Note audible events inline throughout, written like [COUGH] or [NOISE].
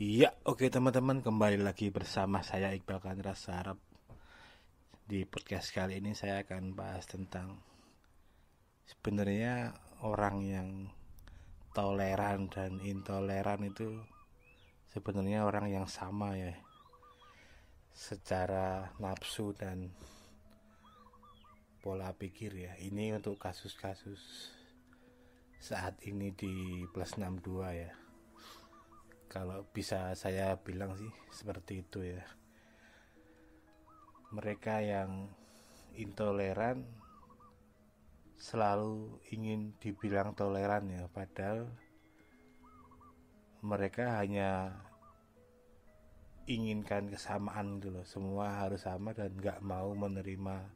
Ya, oke okay, teman-teman, kembali lagi bersama saya Iqbal Kandra Sarap. Di podcast kali ini saya akan bahas tentang sebenarnya orang yang toleran dan intoleran itu sebenarnya orang yang sama ya. Secara nafsu dan pola pikir ya. Ini untuk kasus-kasus saat ini di plus 62 ya kalau bisa saya bilang sih seperti itu ya mereka yang intoleran selalu ingin dibilang toleran ya padahal mereka hanya inginkan kesamaan gitu loh semua harus sama dan nggak mau menerima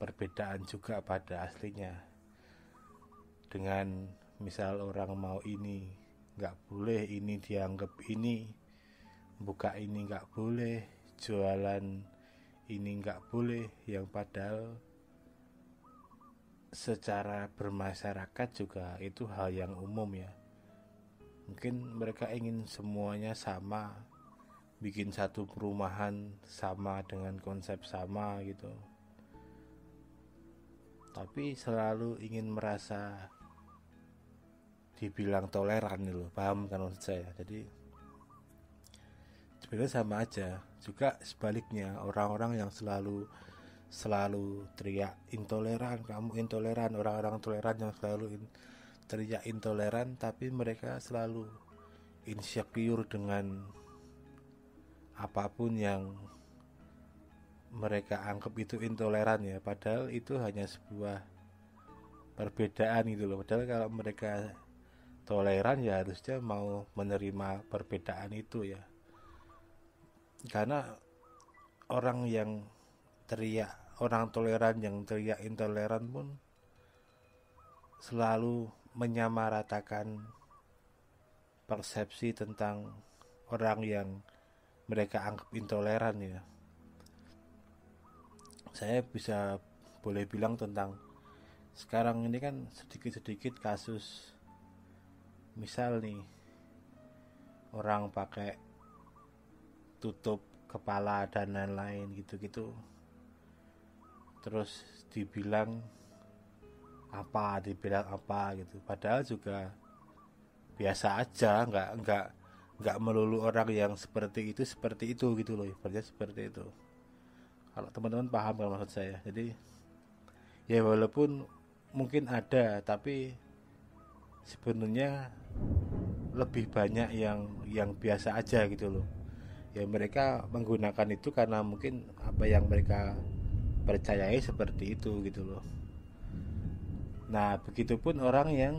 perbedaan juga pada aslinya dengan misal orang mau ini nggak boleh ini dianggap ini buka ini nggak boleh jualan ini nggak boleh yang padahal secara bermasyarakat juga itu hal yang umum ya mungkin mereka ingin semuanya sama bikin satu perumahan sama dengan konsep sama gitu tapi selalu ingin merasa dibilang toleran nih loh paham kan maksud saya jadi sebenarnya sama aja juga sebaliknya orang-orang yang selalu selalu teriak intoleran kamu intoleran orang-orang toleran yang selalu in, teriak intoleran tapi mereka selalu insecure dengan apapun yang mereka anggap itu intoleran ya padahal itu hanya sebuah perbedaan gitu loh padahal kalau mereka toleran ya harusnya mau menerima perbedaan itu ya karena orang yang teriak orang toleran yang teriak intoleran pun selalu menyamaratakan persepsi tentang orang yang mereka anggap intoleran ya saya bisa boleh bilang tentang sekarang ini kan sedikit-sedikit kasus misal nih orang pakai tutup kepala dan lain-lain gitu-gitu terus dibilang apa dibilang apa gitu padahal juga biasa aja nggak nggak nggak melulu orang yang seperti itu seperti itu gitu loh ibaratnya seperti itu kalau teman-teman paham kan maksud saya jadi ya walaupun mungkin ada tapi sebenarnya lebih banyak yang yang biasa aja gitu loh ya mereka menggunakan itu karena mungkin apa yang mereka percayai seperti itu gitu loh nah begitupun orang yang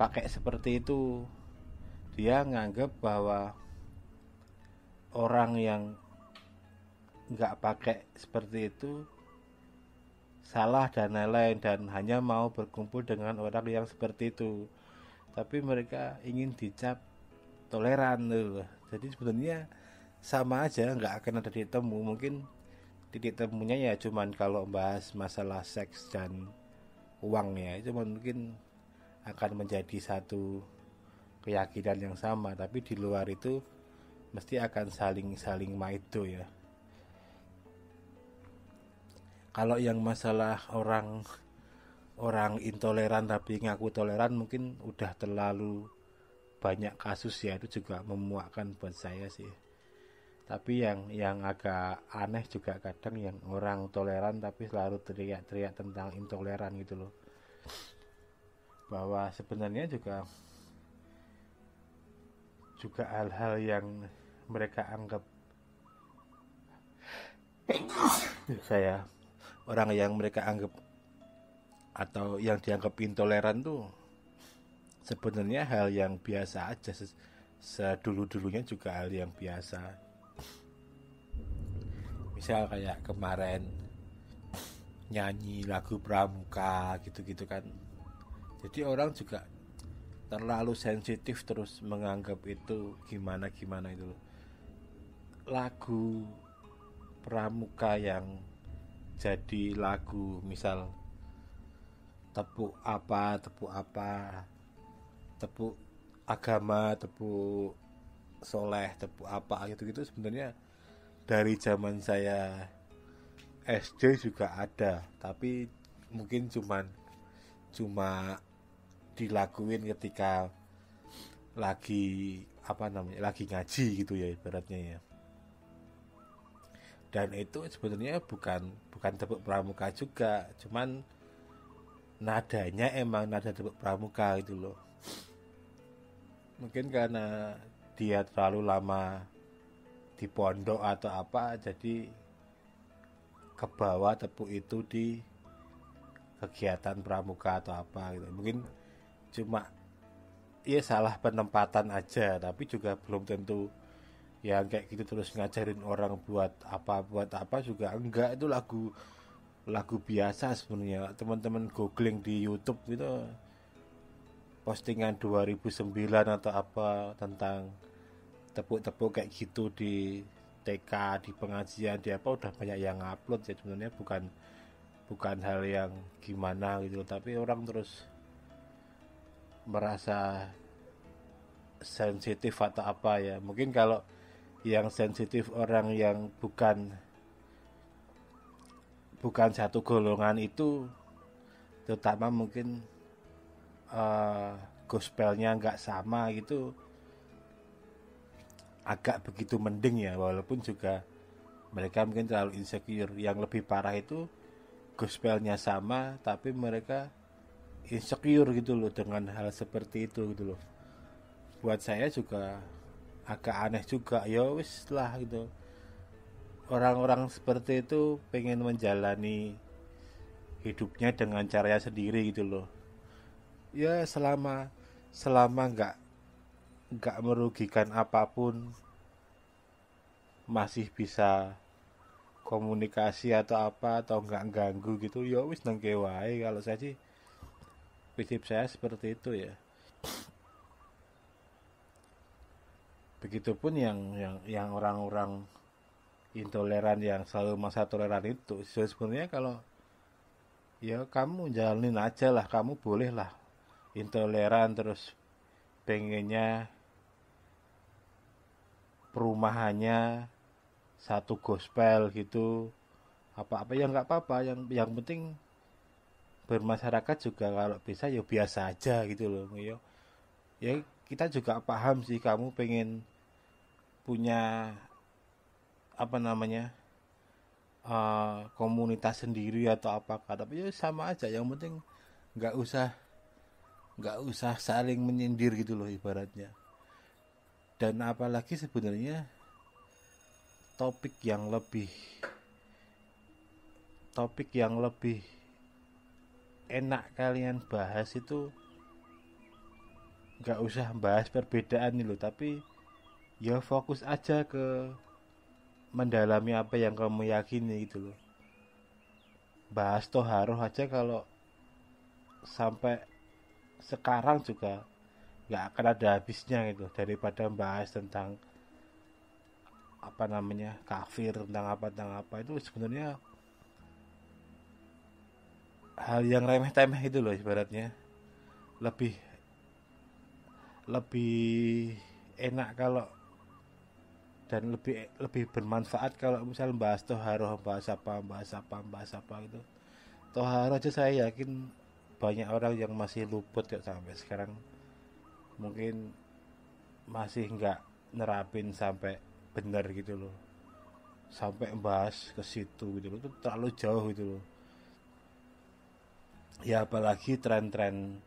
pakai seperti itu dia nganggap bahwa orang yang nggak pakai seperti itu salah dan lain-lain dan hanya mau berkumpul dengan orang yang seperti itu tapi mereka ingin dicap toleran loh jadi sebenarnya sama aja nggak akan ada titik temu mungkin titik temunya ya cuman kalau bahas masalah seks dan uang ya itu mungkin akan menjadi satu keyakinan yang sama tapi di luar itu mesti akan saling saling maido ya kalau yang masalah orang orang intoleran tapi ngaku toleran mungkin udah terlalu banyak kasus ya itu juga memuakkan buat saya sih tapi yang yang agak aneh juga kadang yang orang toleran tapi selalu teriak-teriak tentang intoleran gitu loh bahwa sebenarnya juga juga hal-hal yang mereka anggap saya orang yang mereka anggap atau yang dianggap intoleran tuh sebenarnya hal yang biasa aja sedulu-dulunya juga hal yang biasa misal kayak kemarin nyanyi lagu pramuka gitu-gitu kan jadi orang juga terlalu sensitif terus menganggap itu gimana gimana itu lagu pramuka yang jadi lagu misal tepuk apa tepuk apa tepuk agama tepuk soleh tepuk apa gitu gitu sebenarnya dari zaman saya SD juga ada tapi mungkin cuman cuma dilakuin ketika lagi apa namanya lagi ngaji gitu ya ibaratnya ya dan itu sebetulnya bukan bukan tepuk pramuka juga cuman nadanya emang nada tepuk pramuka gitu loh mungkin karena dia terlalu lama di pondok atau apa jadi ke bawah tepuk itu di kegiatan pramuka atau apa gitu mungkin cuma ya salah penempatan aja tapi juga belum tentu ya kayak gitu terus ngajarin orang buat apa buat apa juga enggak itu lagu lagu biasa sebenarnya teman-teman googling di YouTube gitu postingan 2009 atau apa tentang tepuk-tepuk kayak gitu di TK di pengajian di apa udah banyak yang upload ya sebenarnya bukan bukan hal yang gimana gitu tapi orang terus merasa sensitif atau apa ya mungkin kalau yang sensitif orang yang bukan bukan satu golongan itu terutama mungkin uh, gospelnya nggak sama gitu agak begitu mending ya walaupun juga mereka mungkin terlalu insecure yang lebih parah itu gospelnya sama tapi mereka insecure gitu loh dengan hal seperti itu gitu loh buat saya juga agak aneh juga ya wis lah gitu orang-orang seperti itu pengen menjalani hidupnya dengan caranya sendiri gitu loh ya selama selama nggak nggak merugikan apapun masih bisa komunikasi atau apa atau nggak ganggu gitu ya wis nang wae kalau saya sih prinsip saya seperti itu ya begitupun yang yang yang orang-orang intoleran yang selalu masa toleran itu sebenarnya kalau ya kamu jalanin aja lah kamu boleh lah intoleran terus pengennya perumahannya satu gospel gitu apa-apa yang nggak apa-apa yang yang penting bermasyarakat juga kalau bisa ya biasa aja gitu loh ya ya kita juga paham sih kamu pengen punya apa namanya uh, komunitas sendiri atau apakah tapi ya sama aja yang penting nggak usah nggak usah saling menyindir gitu loh ibaratnya dan apalagi sebenarnya topik yang lebih topik yang lebih enak kalian bahas itu nggak usah bahas perbedaan nih loh tapi ya fokus aja ke mendalami apa yang kamu yakini gitu loh bahas toharoh aja kalau sampai sekarang juga nggak akan ada habisnya gitu daripada bahas tentang apa namanya kafir tentang apa tentang apa itu sebenarnya hal yang remeh temeh itu loh ibaratnya lebih lebih enak kalau dan lebih lebih bermanfaat kalau misal bahas toharo bahas apa bahas apa bahas apa gitu toharo aja saya yakin banyak orang yang masih luput ya sampai sekarang mungkin masih nggak nerapin sampai benar gitu loh sampai bahas ke situ gitu loh itu terlalu jauh gitu loh ya apalagi tren-tren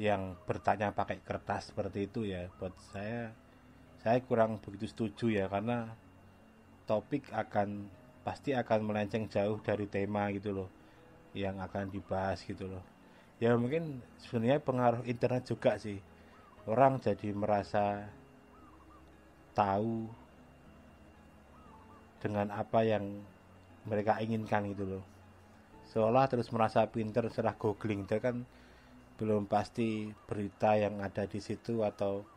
yang bertanya pakai kertas seperti itu ya buat saya saya kurang begitu setuju ya karena topik akan pasti akan melenceng jauh dari tema gitu loh yang akan dibahas gitu loh ya mungkin sebenarnya pengaruh internet juga sih orang jadi merasa tahu dengan apa yang mereka inginkan gitu loh seolah terus merasa pinter setelah googling itu kan belum pasti berita yang ada di situ atau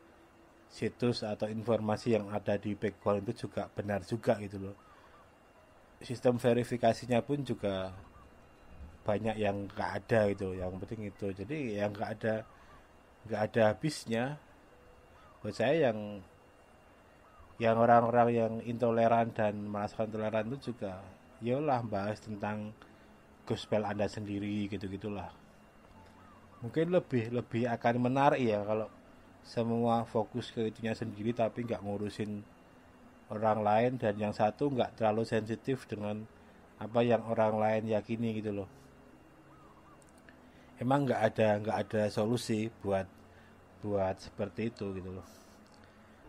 situs atau informasi yang ada di background itu juga benar juga gitu loh sistem verifikasinya pun juga banyak yang nggak ada gitu yang penting itu jadi yang nggak ada nggak ada habisnya buat saya yang yang orang-orang yang intoleran dan merasakan toleran itu juga yolah ya bahas tentang gospel anda sendiri gitu gitulah mungkin lebih lebih akan menarik ya kalau semua fokus ke itunya sendiri tapi nggak ngurusin orang lain dan yang satu nggak terlalu sensitif dengan apa yang orang lain yakini gitu loh emang nggak ada nggak ada solusi buat buat seperti itu gitu loh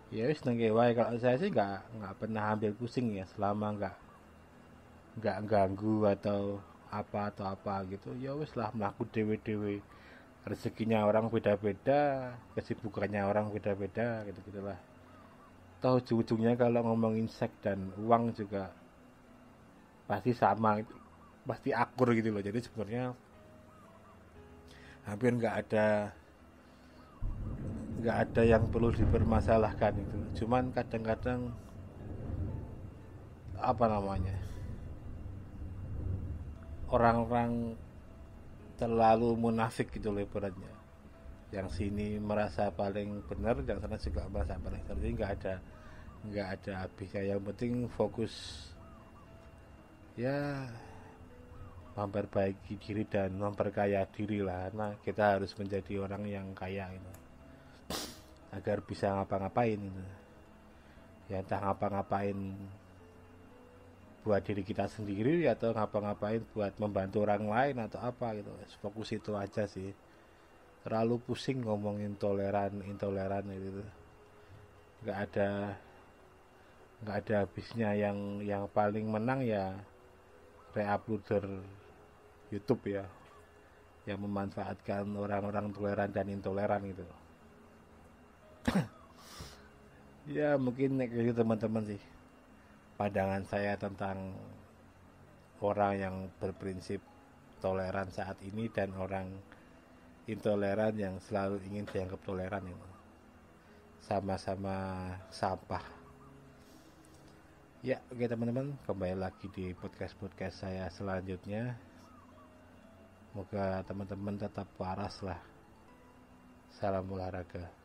ya wis nengkewai ya. kalau saya sih nggak nggak pernah ambil pusing ya selama nggak nggak ganggu atau apa atau apa gitu ya wis lah melaku dewe dewe rezekinya orang beda-beda kesibukannya orang beda-beda gitu gitulah toh ujung-ujungnya kalau ngomongin seks dan uang juga pasti sama pasti akur gitu loh jadi sebenarnya hampir nggak ada nggak ada yang perlu dipermasalahkan itu cuman kadang-kadang apa namanya orang-orang terlalu munafik gitu loh ibaratnya yang sini merasa paling benar yang sana juga merasa paling benar jadi nggak ada nggak ada habisnya yang penting fokus ya memperbaiki diri dan memperkaya diri lah nah kita harus menjadi orang yang kaya gitu agar bisa ngapa-ngapain gitu. ya entah ngapa-ngapain buat diri kita sendiri atau ngapa-ngapain buat membantu orang lain atau apa gitu fokus itu aja sih terlalu pusing ngomongin toleran intoleran gitu nggak ada nggak ada habisnya yang yang paling menang ya reuploader YouTube ya yang memanfaatkan orang-orang toleran dan intoleran gitu [COUGHS] ya mungkin kayak gitu teman-teman sih pandangan saya tentang orang yang berprinsip toleran saat ini dan orang intoleran yang selalu ingin dianggap toleran itu sama-sama sampah ya oke teman-teman kembali lagi di podcast podcast saya selanjutnya semoga teman-teman tetap waras lah salam olahraga